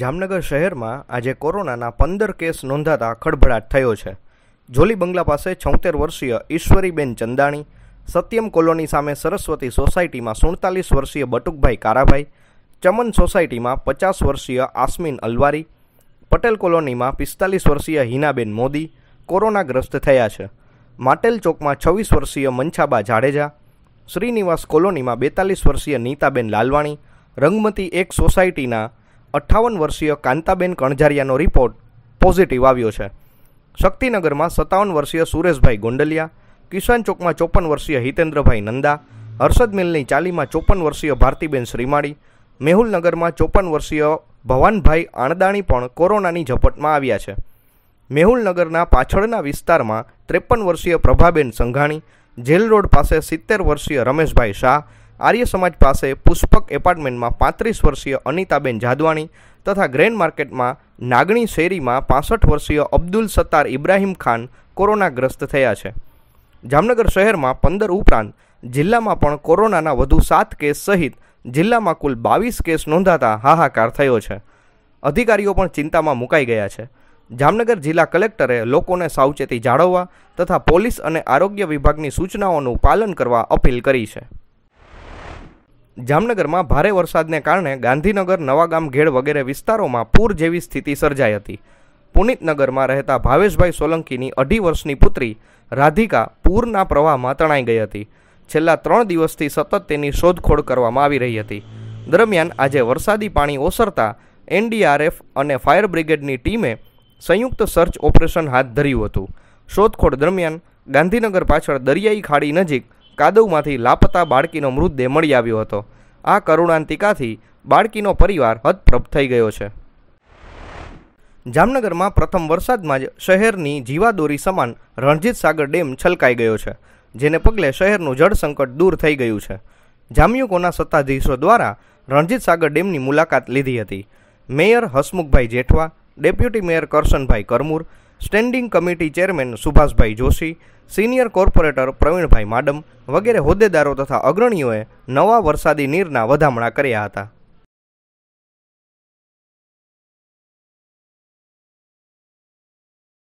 જામનગર શહેરમાં આજે કોરોનાના પંદર કેસ નોંધાતા ખળભળાટ થયો છે જોલી બંગલા પાસે છોતેર વર્ષીય ઈશ્વરીબેન ચંદાણી સત્યમ કોલોની સામે સરસ્વતી સોસાયટીમાં સુડતાલીસ વર્ષીય બટુકભાઈ કારાભાઈ ચમન સોસાયટીમાં પચાસ વર્ષીય આસમીન અલવારી પટેલ કોલોનીમાં પિસ્તાલીસ વર્ષીય હિનાબેન મોદી કોરોનાગ્રસ્ત થયા છે માટેલ ચોકમાં છવ્વીસ વર્ષીય મનછાબા જાડેજા શ્રીનિવાસ કોલોનીમાં બેતાલીસ વર્ષીય નીતાબેન લાલવાણી રંગમતી એક સોસાયટીના અઠ્ઠાવન વર્ષીય કાંતાબેન કણઝારિયાનો રિપોર્ટ પોઝિટિવ આવ્યો છે શક્તિનગરમાં સત્તાવન વર્ષીય સુરેશભાઈ ગોંડલિયા કિસાન ચોકમાં ચોપન વર્ષીય હિતેન્દ્રભાઈ નંદા હર્ષદ મિલની ચાલીમાં ચોપન વર્ષીય ભારતીબેન શ્રીમાળી મેહુલનગરમાં ચોપન વર્ષીય ભવાનભાઈ આણદાણી પણ કોરોનાની ઝપટમાં આવ્યા છે મેહુલનગરના પાછળના વિસ્તારમાં ત્રેપન વર્ષીય પ્રભાબેન સંઘાણી જેલ રોડ પાસે સિત્તેર વર્ષીય રમેશભાઈ શાહ આર્ય સમાજ પાસે પુષ્પક એપાર્ટમેન્ટમાં પાંત્રીસ વર્ષીય અનિતાબેન જાદવાણી તથા ગ્રેન્ડ માર્કેટમાં નાગણી શેરીમાં પાસઠ વર્ષીય અબ્દુલ સત્તાર ઇબ્રાહીમ ખાન કોરોનાગ્રસ્ત થયા છે જામનગર શહેરમાં પંદર ઉપરાંત જિલ્લામાં પણ કોરોનાના વધુ સાત કેસ સહિત જિલ્લામાં કુલ બાવીસ કેસ નોંધાતા હાહાકાર થયો છે અધિકારીઓ પણ ચિંતામાં મુકાઈ ગયા છે જામનગર જિલ્લા કલેક્ટરે લોકોને સાવચેતી જાળવવા તથા પોલીસ અને આરોગ્ય વિભાગની સૂચનાઓનું પાલન કરવા અપીલ કરી છે જામનગરમાં ભારે વરસાદને કારણે ગાંધીનગર નવાગામ ઘેડ વગેરે વિસ્તારોમાં પૂર જેવી સ્થિતિ સર્જાઈ હતી પુનિતનગરમાં રહેતા ભાવેશભાઈ સોલંકીની અઢી વર્ષની પુત્રી રાધિકા પૂરના પ્રવાહમાં તણાઈ ગઈ હતી છેલ્લા ત્રણ દિવસથી સતત તેની શોધખોળ કરવામાં આવી રહી હતી દરમિયાન આજે વરસાદી પાણી ઓસરતા એનડીઆરએફ અને ફાયર બ્રિગેડની ટીમે સંયુક્ત સર્ચ ઓપરેશન હાથ ધર્યું હતું શોધખોળ દરમિયાન ગાંધીનગર પાછળ દરિયાઈ ખાડી નજીક કાદવમાંથી લાપતા બાળકીનો મૃતદેહ મળી આવ્યો હતો આ કરુણાંતિકાથી બાળકીનો પરિવાર હદપ્રભ થઈ ગયો છે જામનગરમાં પ્રથમ વરસાદમાં જ શહેરની જીવાદોરી સમાન રણજીત સાગર ડેમ છલકાઈ ગયો છે જેને પગલે શહેરનું જળસંકટ દૂર થઈ ગયું છે જામ્યુકોના સત્તાધીશો દ્વારા રણજીત સાગર ડેમની મુલાકાત લીધી હતી mayor Hasmukhbhai Jethwa deputy mayor Karshanbhai Karmur standing committee chairman Subhashbhai Joshi senior corporator Pravinbhai Madam વગેરે હોદ્દેદારો તથા અગ્રણીઓએ નવા વરસાદી નીરના વધામણા કર્યા હતા